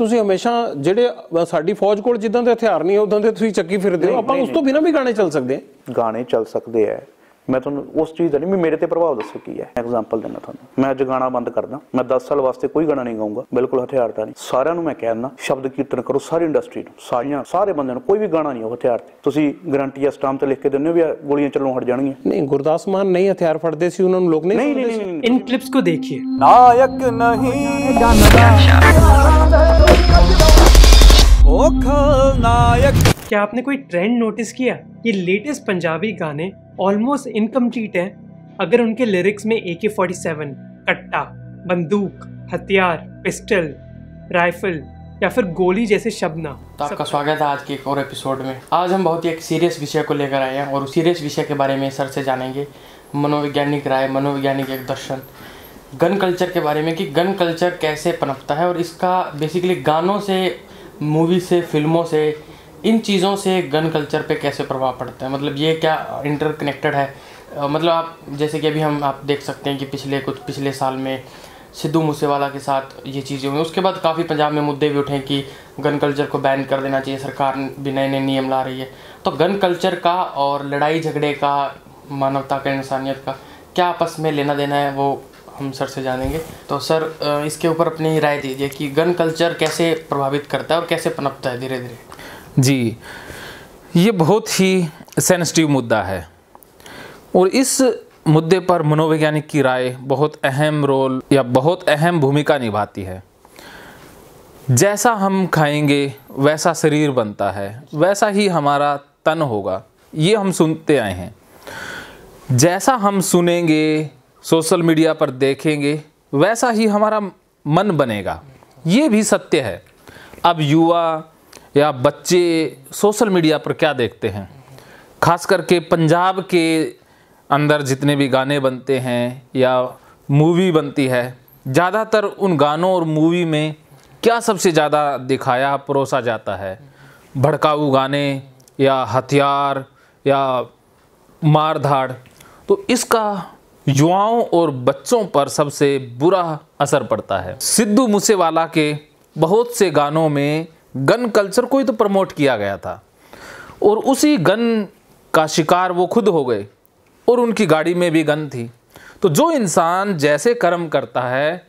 ਤੁਸੀਂ ਹਮੇਸ਼ਾ ਜਿਹੜੇ ਸਾਡੀ ਫੌਜ ਕੋਲ ਜਿੱਦਾਂ ਦੇ ਹਥਿਆਰ ਨਹੀਂ ਉਦਾਂ ਦੇ ਤੁਸੀਂ ਚੱਕੀ ਫਿਰਦੇ ਹੋ ਆਪਾਂ ਉਸ ਤੋਂ ਬਿਨਾਂ ਵੀ ਗਾਣੇ ਚੱਲ ਸਕਦੇ ਆ ਗਾਣੇ ਚੱਲ ਸਕਦੇ ਆ ਮੈਂ ਤੁਹਾਨੂੰ ਉਸ ਚੀਜ਼ ਦਾ ਨਹੀਂ ਮੇਰੇ ਤੇ ਪ੍ਰਭਾਵ ਦੱਸੋ ਕੀ ਹੈ ਐਗਜ਼ਾਮਪਲ ਦਿੰਦਾ ਤੁਹਾਨੂੰ ਮੈਂ ਅੱਜ ਗਾਣਾ ਬੰਦ ਕਰਦਾ ਮੈਂ 10 ਸਾਲ ਵਾਸਤੇ ਕੋਈ ਗਾਣਾ ਨਹੀਂ ਗਾਉਂਗਾ ਬਿਲਕੁਲ ਹਥਿਆਰ ਤਾਂ ਨਹੀਂ ਸਾਰਿਆਂ ਨੂੰ ਮੈਂ ਕਹਿੰਦਾ ਸ਼ਬਦ ਕੀਰਤਨ ਕਰੋ ਸਾਰੀ ਇੰਡਸਟਰੀ ਨੂੰ ਸਾਰੀਆਂ ਸਾਰੇ ਬੰਦਿਆਂ ਨੂੰ ਕੋਈ ਵੀ ਗਾਣਾ ਨਹੀਂ ਉਹ ਹਥਿਆਰ ਤੇ ਤੁਸੀਂ ਗਰੰਟੀ ਆ ਸਟਾਮ ਤੇ ਲਿਖ ਕੇ ਦਿੰਦੇ ਹੋ ਵੀ ਗੋਲੀਆਂ ਚੱਲੋਂ ਹਟ ਜਾਣਗੀਆਂ ਨਹੀਂ ਗੁਰਦਾਸ ਮਾਨ ਨਹੀਂ ਹਥਿਆਰ ਫੜਦੇ ਸੀ ਉਹਨਾਂ ਨੂੰ ਲੋਕ ਨਹੀਂ ਸੁਣਦੇ ਸੀ ਇਨ ਕਲਿਪਸ ਕੋ ਦੇਖੀਏ ਨਾਇਕ ਨਹੀਂ ਜਾਣਦਾ ओ खलनायक क्या आपने कोई ट्रेंड नोटिस किया ये लेटेस्ट पंजाबी गाने ऑलमोस्ट इनकम्प्लीट हैं अगर उनके लिरिक्स में ए के फोर्टी सेवन कट्टा बंदूक हथियार पिस्टल राइफल या फिर गोली जैसे शब्द ना तो आपका स्वागत है आज के एक और एपिसोड में आज हम बहुत ही एक सीरियस विषय को लेकर आए हैं और उस सीरियस विषय के बारे में सर से जानेंगे मनोवैज्ञानिक राय मनोवैज्ञानिक एक दर्शन गन कल्चर के बारे में कि गन कल्चर कैसे पनपता है और इसका बेसिकली गानों से मूवी से फिल्मों से इन चीज़ों से गन कल्चर पे कैसे प्रभाव पड़ता है मतलब ये क्या इंटरकनेक्टेड है मतलब आप जैसे कि अभी हम आप देख सकते हैं कि पिछले कुछ पिछले साल में सिद्धू मूसेवाला के साथ ये चीज़ें हुई उसके बाद काफ़ी पंजाब में मुद्दे भी उठे कि गन कल्चर को बैन कर देना चाहिए सरकार भी नए नए नियम ला रही है तो गन कल्चर का और लड़ाई झगड़े का मानवता का इंसानियत का क्या आपस में लेना देना है वो हम सर से जानेंगे तो सर इसके ऊपर अपनी राय दीजिए कि गन कल्चर कैसे प्रभावित करता है और कैसे पनपता है धीरे धीरे जी ये बहुत ही सेंसिटिव मुद्दा है और इस मुद्दे पर मनोवैज्ञानिक की राय बहुत अहम रोल या बहुत अहम भूमिका निभाती है जैसा हम खाएंगे वैसा शरीर बनता है वैसा ही हमारा तन होगा ये हम सुनते आए हैं जैसा हम सुनेंगे सोशल मीडिया पर देखेंगे वैसा ही हमारा मन बनेगा ये भी सत्य है अब युवा या बच्चे सोशल मीडिया पर क्या देखते हैं खास करके पंजाब के अंदर जितने भी गाने बनते हैं या मूवी बनती है ज़्यादातर उन गानों और मूवी में क्या सबसे ज़्यादा दिखाया परोसा जाता है भड़काऊ गाने या हथियार या मार धाड़ तो इसका युवाओं और बच्चों पर सबसे बुरा असर पड़ता है सिद्धू मूसेवाला के बहुत से गानों में गन कल्चर को ही तो प्रमोट किया गया था और उसी गन का शिकार वो खुद हो गए और उनकी गाड़ी में भी गन थी तो जो इंसान जैसे कर्म करता है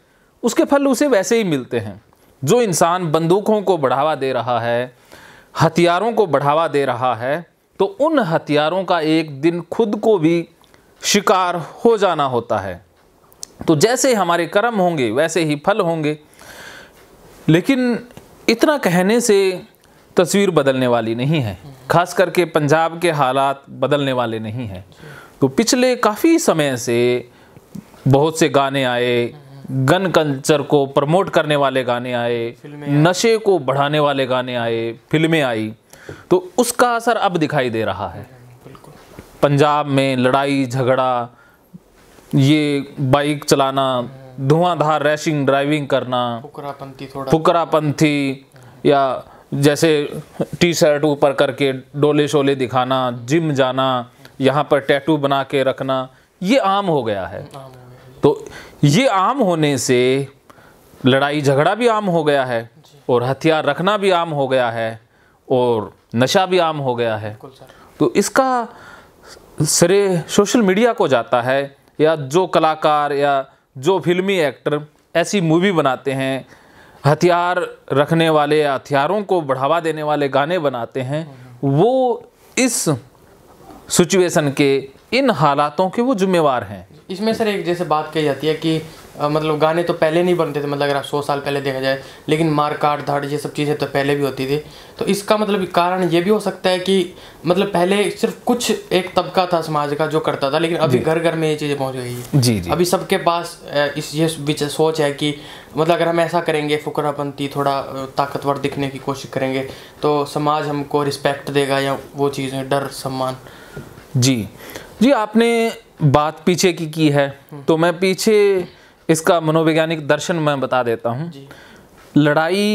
उसके फल उसे वैसे ही मिलते हैं जो इंसान बंदूकों को बढ़ावा दे रहा है हथियारों को बढ़ावा दे रहा है तो उन हथियारों का एक दिन खुद को भी शिकार हो जाना होता है तो जैसे हमारे कर्म होंगे वैसे ही फल होंगे लेकिन इतना कहने से तस्वीर बदलने वाली नहीं है खास करके पंजाब के हालात बदलने वाले नहीं हैं तो पिछले काफ़ी समय से बहुत से गाने आए गन कल्चर को प्रमोट करने वाले गाने आए नशे को बढ़ाने वाले गाने आए फिल्में आई तो उसका असर अब दिखाई दे रहा है पंजाब में लड़ाई झगड़ा ये बाइक चलाना धुआंधार रैशिंग ड्राइविंग करना फुकरापंथी थोड़ा फुकरापंथी या जैसे टी शर्ट ऊपर करके डोले शोले दिखाना जिम जाना यहाँ पर टैटू बना के रखना ये आम हो गया है तो ये आम होने से लड़ाई झगड़ा भी आम हो गया है और हथियार रखना भी आम हो गया है और नशा भी आम हो गया है तो इसका सरे सोशल मीडिया को जाता है या जो कलाकार या जो फिल्मी एक्टर ऐसी मूवी बनाते हैं हथियार रखने वाले या हथियारों को बढ़ावा देने वाले गाने बनाते हैं वो इस सिचुएशन के इन हालातों के वो जिम्मेवार हैं इसमें सर एक जैसे बात कही जाती है कि मतलब गाने तो पहले नहीं बनते थे मतलब अगर आप सौ साल पहले देखा जाए लेकिन मार काट धाड़ ये सब चीज़ें तो पहले भी होती थी तो इसका मतलब कारण ये भी हो सकता है कि मतलब पहले सिर्फ कुछ एक तबका था समाज का जो करता था लेकिन अभी घर घर में ये चीज़ें पहुंच गई है जी जी अभी सबके पास इस ये सोच है कि मतलब अगर हम ऐसा करेंगे फुकरापंथी थोड़ा ताकतवर दिखने की कोशिश करेंगे तो समाज हमको रिस्पेक्ट देगा या वो चीज़ें डर सम्मान जी जी आपने बात पीछे की की है हम्म। तो मैं पीछे इसका मनोवैज्ञानिक दर्शन मैं बता देता हूँ लड़ाई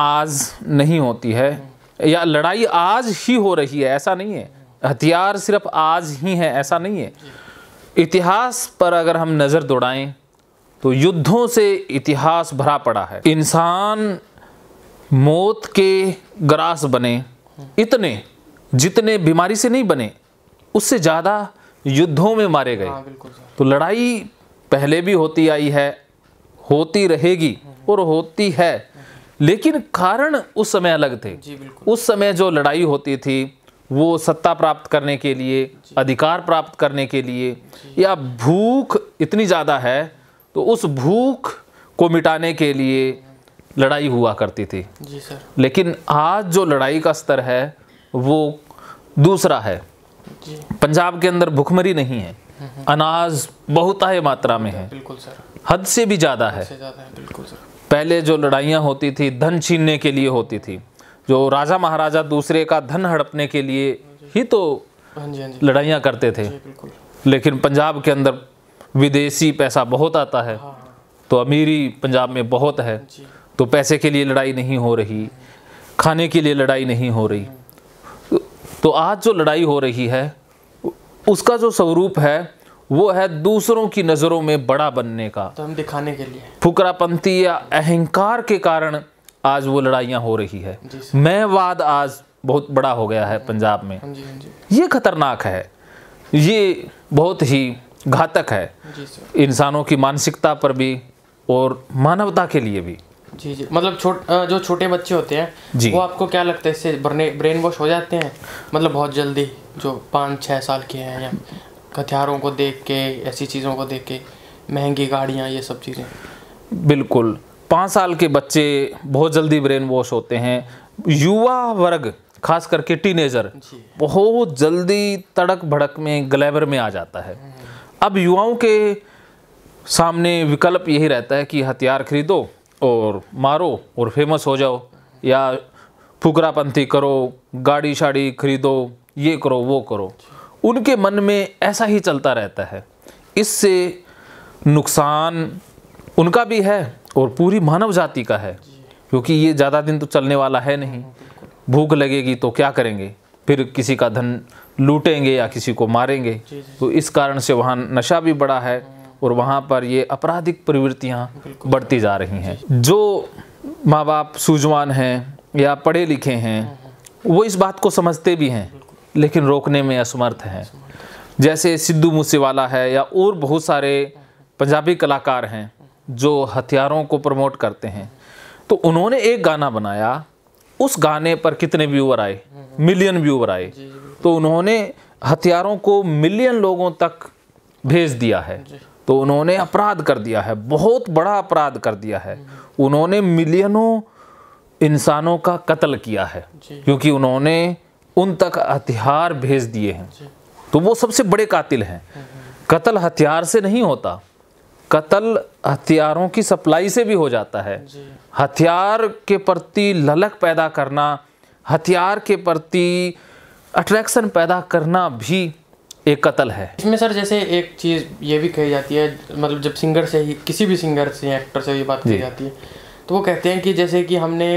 आज नहीं होती है या लड़ाई आज ही हो रही है ऐसा नहीं है हथियार सिर्फ आज ही है ऐसा नहीं है इतिहास पर अगर हम नज़र दौड़ाएं तो युद्धों से इतिहास भरा पड़ा है इंसान मौत के ग्रास बने इतने जितने बीमारी से नहीं बने उससे ज़्यादा युद्धों में मारे गए हाँ, तो लड़ाई पहले भी होती आई है होती रहेगी और होती है लेकिन कारण उस समय अलग थे उस समय जो लड़ाई होती थी वो सत्ता प्राप्त करने के लिए अधिकार प्राप्त करने के लिए या भूख इतनी ज़्यादा है तो उस भूख को मिटाने के लिए लड़ाई हुआ करती थी जी सर लेकिन आज जो लड़ाई का स्तर है वो दूसरा है पंजाब के अंदर भुखमरी नहीं है हम्म। अनाज बहुत आए मात्रा में है बिल्कुल सर हद से भी ज़्यादा है बिल्कुल सर पहले जो लड़ाइयाँ होती थी धन छीनने के लिए होती थी जो राजा महाराजा दूसरे का धन हड़पने के लिए ही तो हाँ हाँ लड़ाइयाँ करते थे लेकिन पंजाब के अंदर विदेशी पैसा बहुत आता है हाँ, तो अमीरी पंजाब में बहुत है तो पैसे के लिए लड़ाई नहीं हो रही खाने के लिए लड़ाई नहीं हो रही तो आज जो लड़ाई हो रही है उसका जो स्वरूप है वो है दूसरों की नज़रों में बड़ा बनने का तो हम दिखाने के लिए फुकरापंथी या अहंकार के कारण आज वो लड़ाइयाँ हो रही है मैं वाद आज बहुत बड़ा हो गया है पंजाब में हाँ जी, हाँ जी। ये खतरनाक है ये बहुत ही घातक है इंसानों की मानसिकता पर भी और मानवता के लिए भी जी जी मतलब छोट जो छोटे बच्चे होते हैं जी वो आपको क्या लगता है इससे ब्रेन वॉश हो जाते हैं मतलब बहुत जल्दी जो पाँच छः साल के हैं या हथियारों को देख के ऐसी चीज़ों को देख के महंगी गाड़ियाँ ये सब चीज़ें बिल्कुल पाँच साल के बच्चे बहुत जल्दी ब्रेन वॉश होते हैं युवा वर्ग खास करके टीनेजर बहुत जल्दी तड़क भड़क में ग्लैमर में आ जाता है हम्म। अब युवाओं के सामने विकल्प यही रहता है कि हथियार खरीदो और मारो और फेमस हो जाओ या फुकरापंथी करो गाड़ी शाड़ी खरीदो ये करो वो करो उनके मन में ऐसा ही चलता रहता है इससे नुकसान उनका भी है और पूरी मानव जाति का है क्योंकि ये ज़्यादा दिन तो चलने वाला है नहीं भूख लगेगी तो क्या करेंगे फिर किसी का धन लूटेंगे या किसी को मारेंगे तो इस कारण से वहाँ नशा भी बड़ा है और वहाँ पर ये आपराधिक प्रवृत्तियाँ बढ़ती जा रही हैं जो माँ बाप सूझवान हैं या पढ़े लिखे हैं हाँ, हाँ। वो इस बात को समझते भी हैं लेकिन रोकने में असमर्थ हैं जैसे सिद्धू मूसेवाला है या और बहुत सारे पंजाबी कलाकार हैं जो हथियारों को प्रमोट करते हैं तो उन्होंने एक गाना बनाया उस गाने पर कितने व्यूवर आए हाँ, मिलियन व्यूवर आए तो उन्होंने हथियारों को मिलियन लोगों तक भेज दिया है तो उन्होंने अपराध कर दिया है बहुत बड़ा अपराध कर दिया है उन्होंने मिलियनों इंसानों का कत्ल किया है क्योंकि उन्होंने उन तक हथियार भेज दिए हैं तो वो सबसे बड़े कातिल हैं हम्म, हम्म। कत्ल हथियार से नहीं होता कत्ल हथियारों की सप्लाई से भी हो जाता है हथियार के प्रति ललक पैदा करना हथियार के प्रति अट्रैक्शन पैदा करना भी एक कत्ल है इसमें सर जैसे एक चीज़ ये भी कही जाती है मतलब जब सिंगर से ही किसी भी सिंगर से एक्टर से ये बात कही जाती है तो वो कहते हैं कि जैसे कि हमने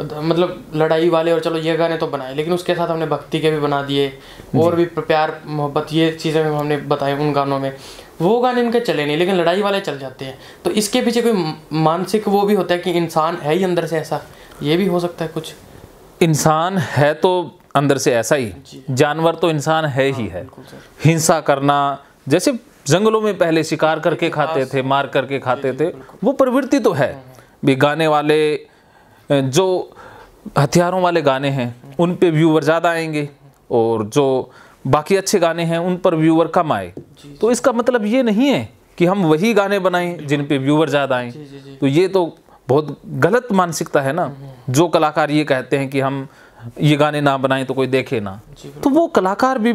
मतलब लड़ाई वाले और चलो ये गाने तो बनाए लेकिन उसके साथ हमने भक्ति के भी बना दिए और भी प्यार मोहब्बत ये चीज़ें हमने बताए उन गानों में वो गाने इनके चले नहीं लेकिन लड़ाई वाले चल जाते हैं तो इसके पीछे कोई मानसिक वो भी होता है कि इंसान है ही अंदर से ऐसा ये भी हो सकता है कुछ इंसान है तो अंदर से ऐसा ही जानवर तो इंसान है ही हाँ, है हिंसा करना जैसे जंगलों में पहले शिकार करके खाते थे मार करके खाते थे वो प्रवृत्ति तो है हाँ, हाँ। भी गाने वाले जो हथियारों वाले गाने हैं उन पे व्यूवर ज़्यादा आएंगे और जो बाकी अच्छे गाने हैं उन पर व्यूवर कम आए तो इसका मतलब ये नहीं है कि हम वही गाने बनाएं जिन पे व्यूवर ज़्यादा आए तो ये तो बहुत गलत मानसिकता है ना जो कलाकार ये कहते हैं कि हम ये गाने ना बनाए तो कोई देखे ना तो वो कलाकार भी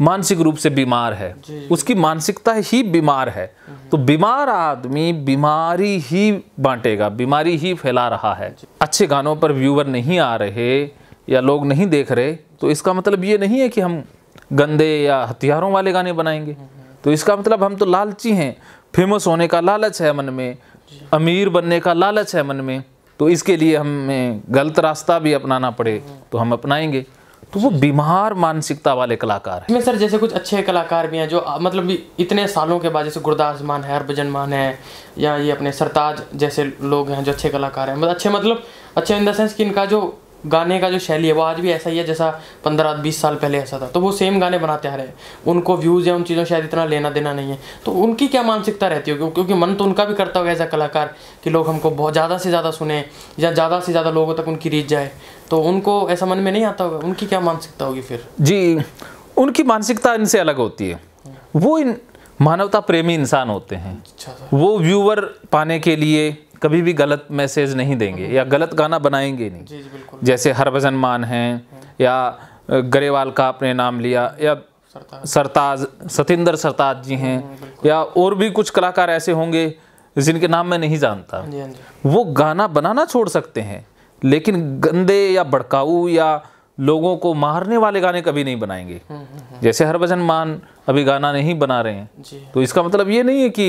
मानसिक रूप से बीमार है उसकी मानसिकता ही बीमार है हम्म, हम्म। तो बीमार आदमी बीमारी ही बांटेगा बीमारी ही फैला रहा है अच्छे गानों पर व्यूवर नहीं आ रहे या लोग नहीं देख रहे तो इसका मतलब ये नहीं है कि हम गंदे या हथियारों वाले गाने बनाएंगे हम्म, तो इसका मतलब हम तो लालची हैं फेमस होने का लालच है मन में अमीर बनने का लालच है मन में तो इसके लिए हमें गलत रास्ता भी अपनाना पड़े तो हम अपनाएंगे तो वो बीमार मानसिकता वाले कलाकार हैं सर जैसे कुछ अच्छे कलाकार भी हैं जो मतलब इतने सालों के बाद जैसे गुरदास मान है हरभजन मान है या ये अपने सरताज जैसे लोग हैं जो अच्छे कलाकार हैं मतलब अच्छे मतलब अच्छे इन द सेंस कि इनका जो गाने का जो शैली है वो आज भी ऐसा ही है जैसा पंद्रह बीस साल पहले ऐसा था तो वो सेम गाने बनाते आ रहे हैं उनको व्यूज़ या उन चीज़ों शायद इतना लेना देना नहीं है तो उनकी क्या मानसिकता रहती होगी क्योंकि मन तो उनका भी करता होगा एज अ कलाकार कि लोग हमको बहुत ज़्यादा से ज़्यादा सुने या ज़्यादा से ज़्यादा लोगों तक उनकी रीच जाए तो उनको ऐसा मन में नहीं आता होगा उनकी क्या मानसिकता होगी फिर जी उनकी मानसिकता इनसे अलग होती है वो इन मानवता प्रेमी इंसान होते हैं अच्छा, वो व्यूवर पाने के लिए कभी भी गलत मैसेज नहीं देंगे हम्म। या गलत गाना बनाएंगे नहीं जी, जी, जैसे हरभजन मान हैं हम्म। या गरेवाल का आपने नाम लिया या सरताज सतेंद्र सरताज जी हैं हम्म, या और भी कुछ कलाकार ऐसे होंगे जिनके नाम मैं नहीं जानता हाँ हाँ वो गाना बनाना छोड़ सकते हैं लेकिन गंदे या भड़काऊ या लोगों को मारने वाले गाने कभी नहीं बनाएंगे जैसे हरभजन मान अभी गाना नहीं बना रहे हैं तो इसका मतलब ये नहीं है कि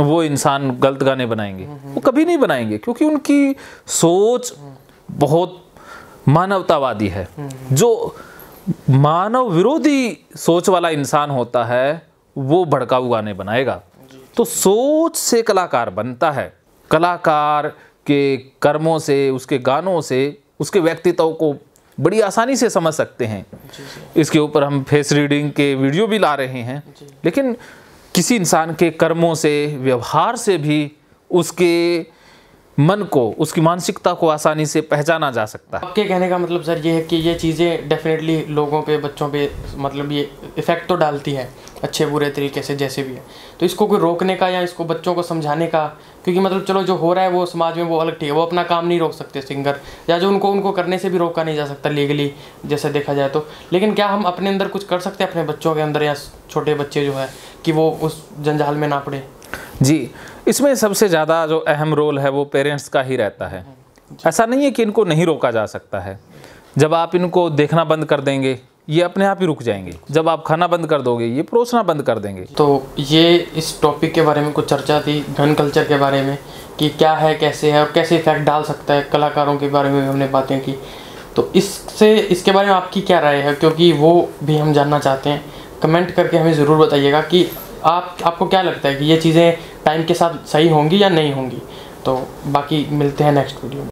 वो इंसान गलत गाने बनाएंगे वो कभी नहीं बनाएंगे क्योंकि उनकी सोच बहुत मानवतावादी है जो मानव विरोधी सोच वाला इंसान होता है वो भड़काऊ गाने बनाएगा तो सोच से कलाकार बनता है कलाकार के कर्मों से उसके गानों से उसके व्यक्तित्व को बड़ी आसानी से समझ सकते हैं इसके ऊपर हम फेस रीडिंग के वीडियो भी ला रहे हैं लेकिन किसी इंसान के कर्मों से व्यवहार से भी उसके मन को उसकी मानसिकता को आसानी से पहचाना जा सकता है आपके कहने का मतलब सर ये है कि ये चीज़ें डेफिनेटली लोगों पे बच्चों पे मतलब ये इफ़ेक्ट तो डालती हैं अच्छे बुरे तरीके से जैसे भी है तो इसको कोई रोकने का या इसको बच्चों को समझाने का क्योंकि मतलब चलो जो हो रहा है वो समाज में वो अलग ठीक है वो अपना काम नहीं रोक सकते सिंगर या जो उनको उनको करने से भी रोका नहीं जा सकता लीगली जैसे देखा जाए तो लेकिन क्या हम अपने अंदर कुछ कर सकते हैं अपने बच्चों के अंदर या छोटे बच्चे जो है कि वो उस जंजाल में ना पड़े जी इसमें सबसे ज़्यादा जो अहम रोल है वो पेरेंट्स का ही रहता है ऐसा नहीं है कि इनको नहीं रोका जा सकता है जब आप इनको देखना बंद कर देंगे ये अपने आप ही रुक जाएंगे जब आप खाना बंद कर दोगे ये परोसना बंद कर देंगे तो ये इस टॉपिक के बारे में कुछ चर्चा थी गन कल्चर के बारे में कि क्या है कैसे है और कैसे इफेक्ट डाल सकता है कलाकारों के बारे में हमने बातें की तो इससे इसके बारे में आपकी क्या राय है क्योंकि वो भी हम जानना चाहते हैं कमेंट करके हमें ज़रूर बताइएगा कि आप आपको क्या लगता है कि ये चीज़ें टाइम के साथ सही होंगी या नहीं होंगी तो बाकी मिलते हैं नेक्स्ट वीडियो में